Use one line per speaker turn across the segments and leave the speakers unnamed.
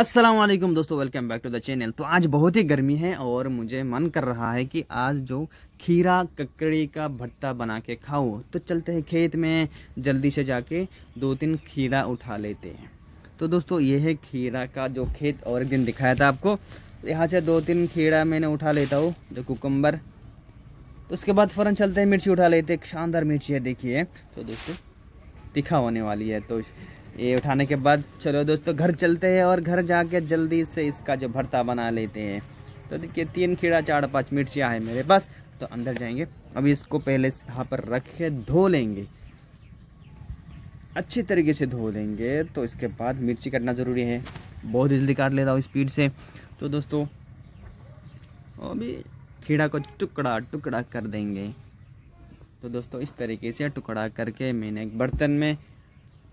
असलम दोस्तों welcome back to the channel तो आज बहुत ही गर्मी है और मुझे मन कर रहा है कि आज जो खीरा ककड़ी का भट्टा बना के खाओ तो चलते हैं खेत में जल्दी से जाके दो तीन खीरा उठा लेते हैं तो दोस्तों ये है खीरा का जो खेत और एक दिन दिखाया था आपको यहाँ से दो तीन खीरा मैंने उठा लेता हूँ जो कुकम्बर तो उसके बाद फ़ौरन चलते हैं मिर्ची उठा लेते हैं शानदार मिर्ची है देखिए तो दोस्तों तीखा होने वाली है तो ये उठाने के बाद चलो दोस्तों घर चलते हैं और घर जाके जल्दी से इसका जो भरता बना लेते हैं तो देखिए तीन खीड़ा चार पाँच मिर्चियाँ हैं मेरे पास तो अंदर जाएंगे अभी इसको पहले यहाँ पर रख के धो लेंगे अच्छी तरीके से धो लेंगे तो इसके बाद मिर्ची काटना ज़रूरी है बहुत जल्दी काट लेता हूँ स्पीड से तो दोस्तों अभी खीड़ा को टुकड़ा टुकड़ा कर देंगे तो दोस्तों इस तरीके से टुकड़ा करके मैंने एक बर्तन में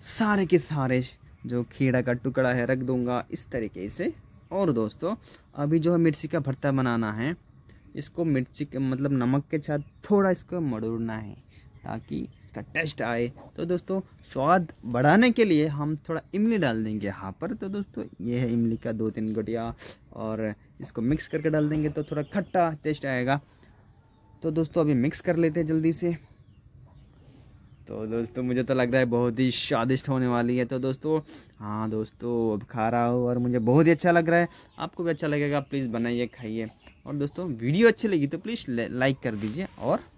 सारे के सारे जो खीड़ा का टुकड़ा है रख दूंगा इस तरीके से और दोस्तों अभी जो है मिर्ची का भरता बनाना है इसको मिर्ची के मतलब नमक के साथ थोड़ा इसको मडोड़ना है ताकि इसका टेस्ट आए तो दोस्तों स्वाद बढ़ाने के लिए हम थोड़ा इमली डाल देंगे यहाँ पर तो दोस्तों ये है इमली का दो तीन गुटिया और इसको मिक्स करके डाल देंगे तो थोड़ा खट्टा टेस्ट आएगा तो दोस्तों अभी मिक्स कर लेते हैं जल्दी से तो दोस्तों मुझे तो लग रहा है बहुत ही स्वादिष्ट होने वाली है तो दोस्तों हाँ दोस्तों अब खा रहा हूँ और मुझे बहुत ही अच्छा लग रहा है आपको भी अच्छा लगेगा प्लीज़ बनाइए खाइए और दोस्तों वीडियो अच्छी लगी तो प्लीज़ लाइक कर दीजिए और